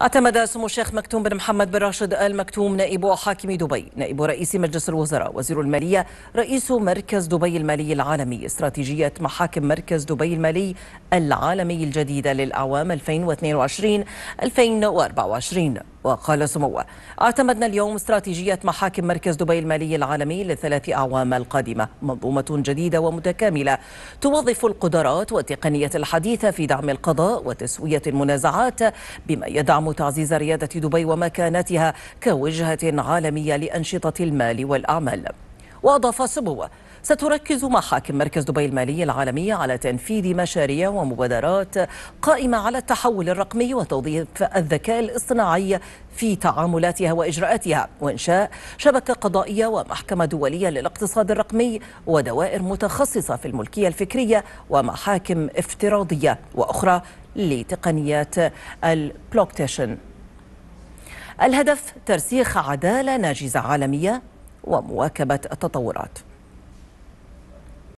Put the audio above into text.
اعتمد سمو الشيخ مكتوم بن محمد بن راشد ال مكتوم نائب حاكم دبي نائب رئيس مجلس الوزراء وزير الماليه رئيس مركز دبي المالي العالمي استراتيجيه محاكم مركز دبي المالي العالمي الجديده للاعوام 2022 2024 وقال سموه اعتمدنا اليوم استراتيجية محاكم مركز دبي المالي العالمي للثلاث أعوام القادمة منظومة جديدة ومتكاملة توظف القدرات والتقنية الحديثة في دعم القضاء وتسوية المنازعات بما يدعم تعزيز ريادة دبي ومكانتها كوجهة عالمية لأنشطة المال والأعمال وأضاف سموه ستركز محاكم مركز دبي المالي العالمية على تنفيذ مشاريع ومبادرات قائمة على التحول الرقمي وتوظيف الذكاء الاصطناعي في تعاملاتها وإجراءاتها وإنشاء شبكة قضائية ومحكمة دولية للاقتصاد الرقمي ودوائر متخصصة في الملكية الفكرية ومحاكم افتراضية وأخرى لتقنيات البلوكتيشن الهدف ترسيخ عدالة ناجزة عالمية ومواكبة التطورات